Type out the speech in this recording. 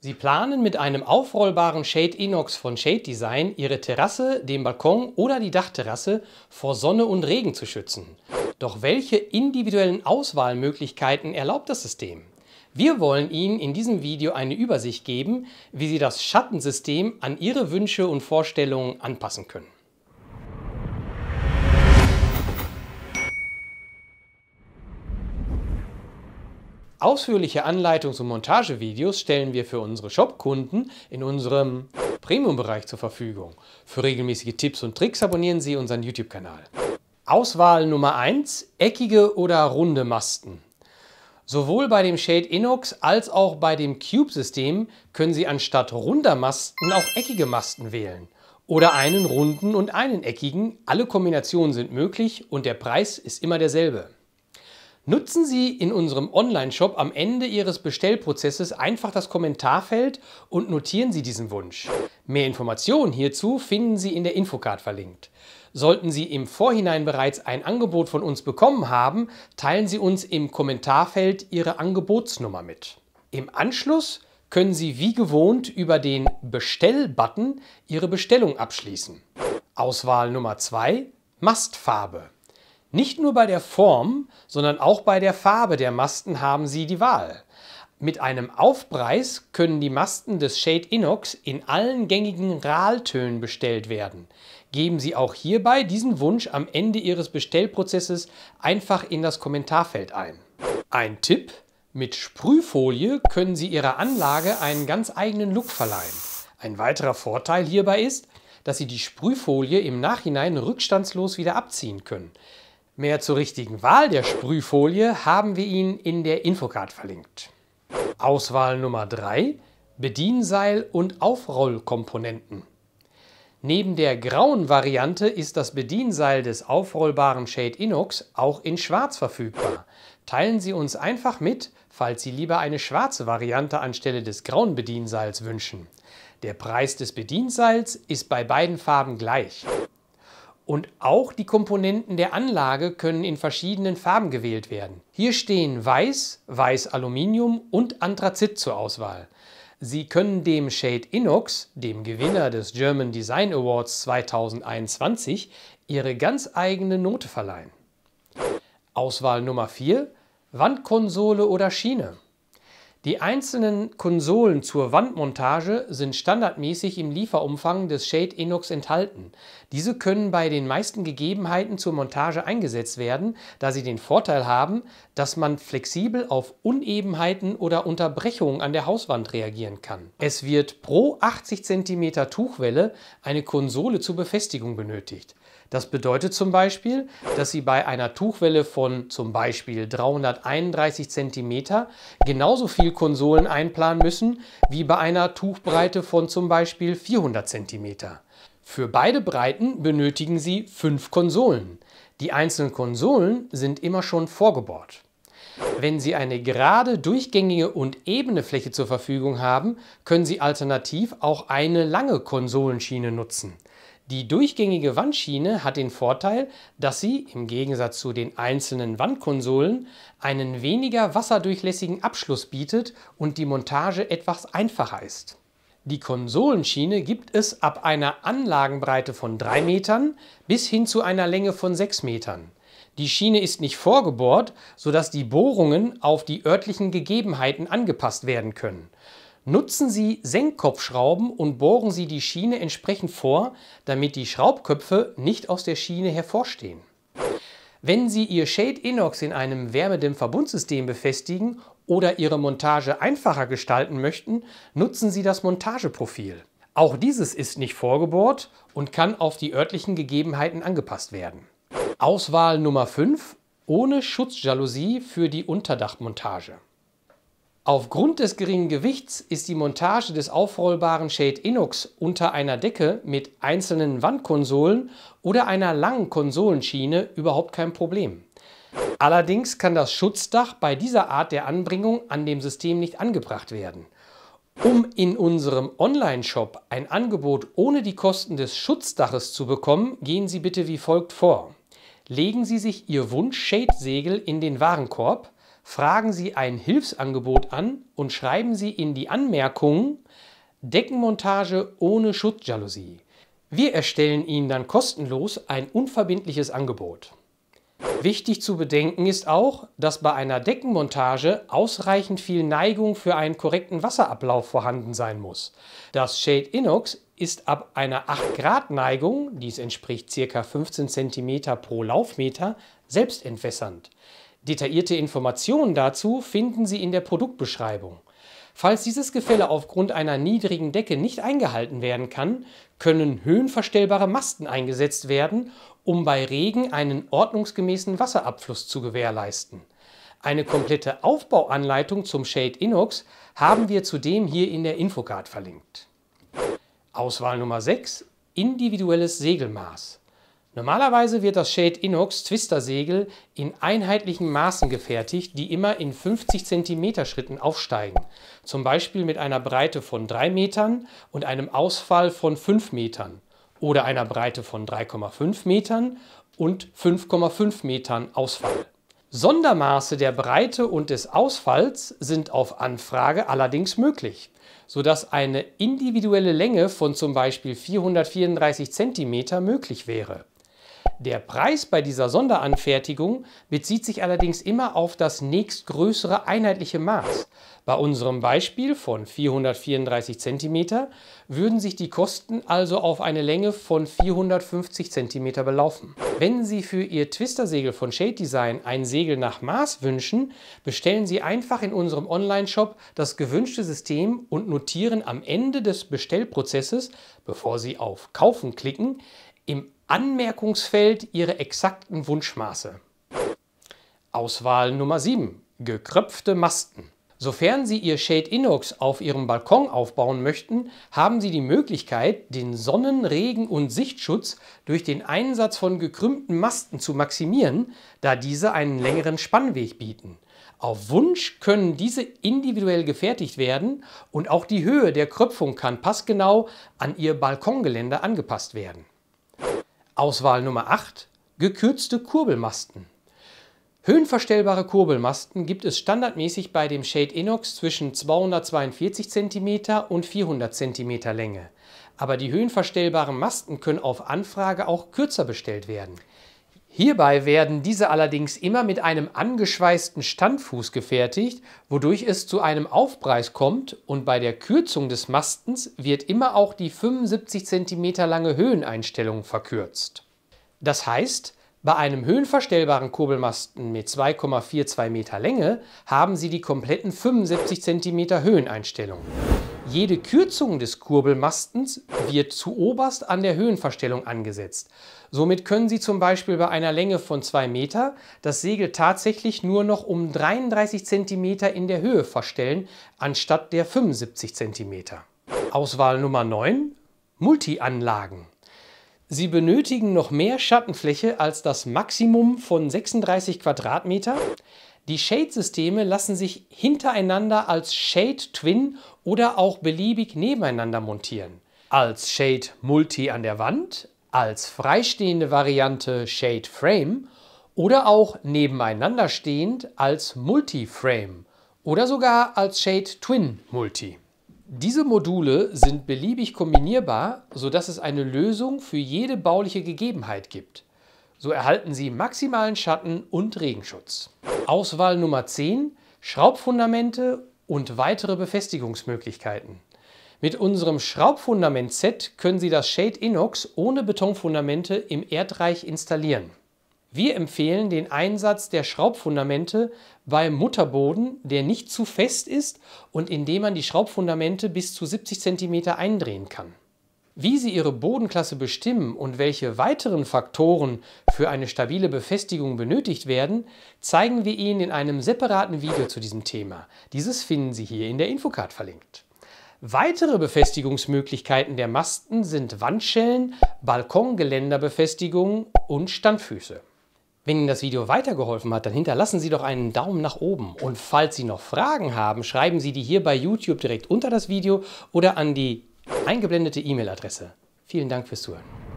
Sie planen mit einem aufrollbaren Shade Inox von Shade Design Ihre Terrasse, den Balkon oder die Dachterrasse vor Sonne und Regen zu schützen. Doch welche individuellen Auswahlmöglichkeiten erlaubt das System? Wir wollen Ihnen in diesem Video eine Übersicht geben, wie Sie das Schattensystem an Ihre Wünsche und Vorstellungen anpassen können. Ausführliche Anleitungs- und Montagevideos stellen wir für unsere Shop-Kunden in unserem Premium-Bereich zur Verfügung. Für regelmäßige Tipps und Tricks abonnieren Sie unseren YouTube-Kanal. Auswahl Nummer 1: Eckige oder runde Masten. Sowohl bei dem Shade Inox als auch bei dem Cube-System können Sie anstatt runder Masten auch eckige Masten wählen. Oder einen runden und einen eckigen. Alle Kombinationen sind möglich und der Preis ist immer derselbe. Nutzen Sie in unserem Online-Shop am Ende Ihres Bestellprozesses einfach das Kommentarfeld und notieren Sie diesen Wunsch. Mehr Informationen hierzu finden Sie in der Infocard verlinkt. Sollten Sie im Vorhinein bereits ein Angebot von uns bekommen haben, teilen Sie uns im Kommentarfeld Ihre Angebotsnummer mit. Im Anschluss können Sie wie gewohnt über den Bestell-Button Ihre Bestellung abschließen. Auswahl Nummer 2 Mastfarbe. Nicht nur bei der Form, sondern auch bei der Farbe der Masten haben Sie die Wahl. Mit einem Aufpreis können die Masten des Shade Inox in allen gängigen ral bestellt werden. Geben Sie auch hierbei diesen Wunsch am Ende Ihres Bestellprozesses einfach in das Kommentarfeld ein. Ein Tipp, mit Sprühfolie können Sie Ihrer Anlage einen ganz eigenen Look verleihen. Ein weiterer Vorteil hierbei ist, dass Sie die Sprühfolie im Nachhinein rückstandslos wieder abziehen können. Mehr zur richtigen Wahl der Sprühfolie haben wir Ihnen in der Infocard verlinkt. Auswahl Nummer 3 Bedienseil und Aufrollkomponenten. Neben der grauen Variante ist das Bedienseil des aufrollbaren Shade Inox auch in schwarz verfügbar. Teilen Sie uns einfach mit, falls Sie lieber eine schwarze Variante anstelle des grauen Bedienseils wünschen. Der Preis des Bedienseils ist bei beiden Farben gleich. Und auch die Komponenten der Anlage können in verschiedenen Farben gewählt werden. Hier stehen Weiß, Weiß Aluminium und Anthrazit zur Auswahl. Sie können dem Shade Inox, dem Gewinner des German Design Awards 2021, ihre ganz eigene Note verleihen. Auswahl Nummer 4 Wandkonsole oder Schiene. Die einzelnen Konsolen zur Wandmontage sind standardmäßig im Lieferumfang des Shade Enox enthalten. Diese können bei den meisten Gegebenheiten zur Montage eingesetzt werden, da sie den Vorteil haben, dass man flexibel auf Unebenheiten oder Unterbrechungen an der Hauswand reagieren kann. Es wird pro 80 cm Tuchwelle eine Konsole zur Befestigung benötigt. Das bedeutet zum Beispiel, dass Sie bei einer Tuchwelle von zum Beispiel 331 cm genauso viel Konsolen einplanen müssen wie bei einer Tuchbreite von zum Beispiel 400 cm. Für beide Breiten benötigen Sie fünf Konsolen. Die einzelnen Konsolen sind immer schon vorgebohrt. Wenn Sie eine gerade, durchgängige und ebene Fläche zur Verfügung haben, können Sie alternativ auch eine lange Konsolenschiene nutzen. Die durchgängige Wandschiene hat den Vorteil, dass sie im Gegensatz zu den einzelnen Wandkonsolen einen weniger wasserdurchlässigen Abschluss bietet und die Montage etwas einfacher ist. Die Konsolenschiene gibt es ab einer Anlagenbreite von 3 Metern bis hin zu einer Länge von 6 Metern. Die Schiene ist nicht vorgebohrt, sodass die Bohrungen auf die örtlichen Gegebenheiten angepasst werden können. Nutzen Sie Senkkopfschrauben und bohren Sie die Schiene entsprechend vor, damit die Schraubköpfe nicht aus der Schiene hervorstehen. Wenn Sie Ihr Shade Inox in einem Wärmedämmverbundsystem befestigen oder Ihre Montage einfacher gestalten möchten, nutzen Sie das Montageprofil. Auch dieses ist nicht vorgebohrt und kann auf die örtlichen Gegebenheiten angepasst werden. Auswahl Nummer 5 ohne Schutzjalousie für die Unterdachmontage. Aufgrund des geringen Gewichts ist die Montage des aufrollbaren Shade Inox unter einer Decke mit einzelnen Wandkonsolen oder einer langen Konsolenschiene überhaupt kein Problem. Allerdings kann das Schutzdach bei dieser Art der Anbringung an dem System nicht angebracht werden. Um in unserem Online-Shop ein Angebot ohne die Kosten des Schutzdaches zu bekommen, gehen Sie bitte wie folgt vor. Legen Sie sich Ihr Wunsch-Shade-Segel in den Warenkorb, Fragen Sie ein Hilfsangebot an und schreiben Sie in die Anmerkung Deckenmontage ohne Schutzjalousie. Wir erstellen Ihnen dann kostenlos ein unverbindliches Angebot. Wichtig zu bedenken ist auch, dass bei einer Deckenmontage ausreichend viel Neigung für einen korrekten Wasserablauf vorhanden sein muss. Das Shade Inox ist ab einer 8 Grad Neigung, dies entspricht ca. 15 cm pro Laufmeter, selbstentwässernd. Detaillierte Informationen dazu finden Sie in der Produktbeschreibung. Falls dieses Gefälle aufgrund einer niedrigen Decke nicht eingehalten werden kann, können höhenverstellbare Masten eingesetzt werden, um bei Regen einen ordnungsgemäßen Wasserabfluss zu gewährleisten. Eine komplette Aufbauanleitung zum Shade Inox haben wir zudem hier in der Infocard verlinkt. Auswahl Nummer 6 Individuelles Segelmaß Normalerweise wird das Shade Inox Twister-Segel in einheitlichen Maßen gefertigt, die immer in 50 cm Schritten aufsteigen. Zum Beispiel mit einer Breite von 3 Metern und einem Ausfall von 5 Metern oder einer Breite von 3,5 Metern und 5,5 Metern Ausfall. Sondermaße der Breite und des Ausfalls sind auf Anfrage allerdings möglich sodass eine individuelle Länge von zum Beispiel 434 cm möglich wäre. Der Preis bei dieser Sonderanfertigung bezieht sich allerdings immer auf das nächstgrößere einheitliche Maß. Bei unserem Beispiel von 434 cm würden sich die Kosten also auf eine Länge von 450 cm belaufen. Wenn Sie für Ihr Twister-Segel von Shade Design ein Segel nach Maß wünschen, bestellen Sie einfach in unserem Online-Shop das gewünschte System und notieren am Ende des Bestellprozesses, bevor Sie auf Kaufen klicken, im Anmerkungsfeld ihre exakten Wunschmaße. Auswahl Nummer 7. Gekröpfte Masten. Sofern Sie Ihr Shade Inox auf Ihrem Balkon aufbauen möchten, haben Sie die Möglichkeit, den Sonnen-, Regen- und Sichtschutz durch den Einsatz von gekrümmten Masten zu maximieren, da diese einen längeren Spannweg bieten. Auf Wunsch können diese individuell gefertigt werden und auch die Höhe der Kröpfung kann passgenau an Ihr Balkongeländer angepasst werden. Auswahl Nummer 8. Gekürzte Kurbelmasten. Höhenverstellbare Kurbelmasten gibt es standardmäßig bei dem Shade Inox zwischen 242 cm und 400 cm Länge. Aber die höhenverstellbaren Masten können auf Anfrage auch kürzer bestellt werden. Hierbei werden diese allerdings immer mit einem angeschweißten Standfuß gefertigt, wodurch es zu einem Aufpreis kommt und bei der Kürzung des Mastens wird immer auch die 75 cm lange Höheneinstellung verkürzt. Das heißt, bei einem höhenverstellbaren Kurbelmasten mit 2,42 m Länge haben Sie die kompletten 75 cm Höheneinstellung. Jede Kürzung des Kurbelmastens wird zuoberst an der Höhenverstellung angesetzt. Somit können Sie zum Beispiel bei einer Länge von 2 Meter das Segel tatsächlich nur noch um 33 cm in der Höhe verstellen, anstatt der 75 cm. Auswahl Nummer 9 Multianlagen. Sie benötigen noch mehr Schattenfläche als das Maximum von 36 Quadratmeter. Die Shade-Systeme lassen sich hintereinander als Shade-Twin oder auch beliebig nebeneinander montieren. Als Shade-Multi an der Wand, als freistehende Variante Shade-Frame oder auch nebeneinander stehend als Multi-Frame oder sogar als Shade-Twin-Multi. Diese Module sind beliebig kombinierbar, sodass es eine Lösung für jede bauliche Gegebenheit gibt. So erhalten Sie maximalen Schatten und Regenschutz. Auswahl Nummer 10 Schraubfundamente und weitere Befestigungsmöglichkeiten. Mit unserem Schraubfundament-Set können Sie das Shade Inox ohne Betonfundamente im Erdreich installieren. Wir empfehlen den Einsatz der Schraubfundamente beim Mutterboden, der nicht zu fest ist und in dem man die Schraubfundamente bis zu 70 cm eindrehen kann. Wie Sie Ihre Bodenklasse bestimmen und welche weiteren Faktoren für eine stabile Befestigung benötigt werden, zeigen wir Ihnen in einem separaten Video zu diesem Thema. Dieses finden Sie hier in der Infocard verlinkt. Weitere Befestigungsmöglichkeiten der Masten sind Wandschellen, Balkongeländerbefestigungen und Standfüße. Wenn Ihnen das Video weitergeholfen hat, dann hinterlassen Sie doch einen Daumen nach oben. Und falls Sie noch Fragen haben, schreiben Sie die hier bei YouTube direkt unter das Video oder an die Eingeblendete E-Mail-Adresse. Vielen Dank fürs Zuhören.